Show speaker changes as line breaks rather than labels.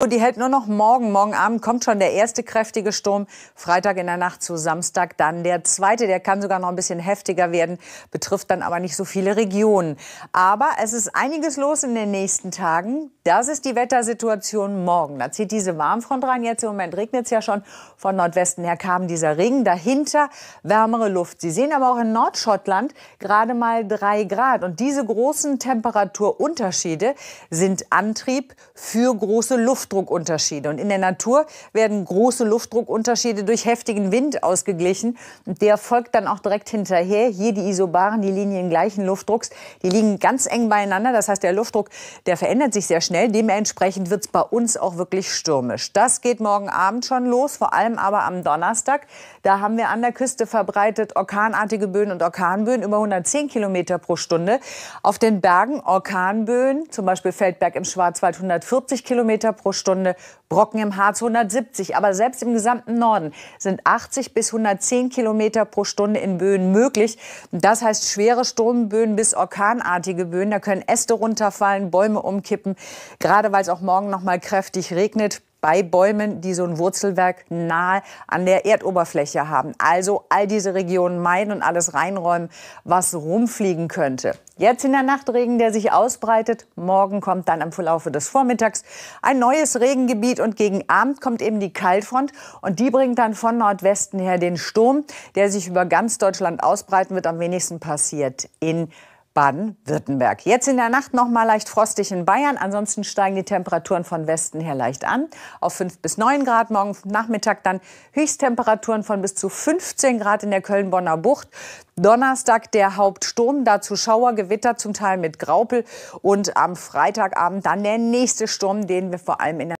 Und die hält nur noch morgen. Morgen Abend kommt schon der erste kräftige Sturm. Freitag in der Nacht zu Samstag dann der zweite. Der kann sogar noch ein bisschen heftiger werden, betrifft dann aber nicht so viele Regionen. Aber es ist einiges los in den nächsten Tagen. Das ist die Wettersituation morgen. Da zieht diese Warmfront rein. Jetzt im Moment regnet es ja schon. Von Nordwesten her kam dieser Regen. Dahinter wärmere Luft. Sie sehen aber auch in Nordschottland gerade mal drei Grad. Und diese großen Temperaturunterschiede sind Antrieb für große Luft. Luftdruckunterschiede. Und in der Natur werden große Luftdruckunterschiede durch heftigen Wind ausgeglichen. Und der folgt dann auch direkt hinterher. Hier die Isobaren, die Linien gleichen Luftdrucks, die liegen ganz eng beieinander. Das heißt, der Luftdruck, der verändert sich sehr schnell. Dementsprechend wird es bei uns auch wirklich stürmisch. Das geht morgen Abend schon los, vor allem aber am Donnerstag. Da haben wir an der Küste verbreitet orkanartige Böen und Orkanböen über 110 km pro Stunde. Auf den Bergen Orkanböen, zum Beispiel Feldberg im Schwarzwald 140 km pro Stunde. Stunde, Brocken im Harz 170. Aber selbst im gesamten Norden sind 80 bis 110 Kilometer pro Stunde in Böen möglich. Das heißt schwere Sturmböen bis orkanartige Böen. Da können Äste runterfallen, Bäume umkippen, gerade weil es auch morgen noch mal kräftig regnet bei Bäumen, die so ein Wurzelwerk nahe an der Erdoberfläche haben. Also all diese Regionen meiden und alles reinräumen, was rumfliegen könnte. Jetzt in der Nacht Regen, der sich ausbreitet. Morgen kommt dann im Verlaufe des Vormittags ein neues Regengebiet und gegen Abend kommt eben die Kaltfront und die bringt dann von Nordwesten her den Sturm, der sich über ganz Deutschland ausbreiten wird. Am wenigsten passiert in Baden-Württemberg. Jetzt in der Nacht noch mal leicht frostig in Bayern. Ansonsten steigen die Temperaturen von Westen her leicht an. Auf 5 bis 9 Grad. Morgen Nachmittag dann Höchsttemperaturen von bis zu 15 Grad in der Köln-Bonner Bucht. Donnerstag der Hauptsturm, dazu Schauer, Gewitter zum Teil mit Graupel. Und am Freitagabend dann der nächste Sturm, den wir vor allem in der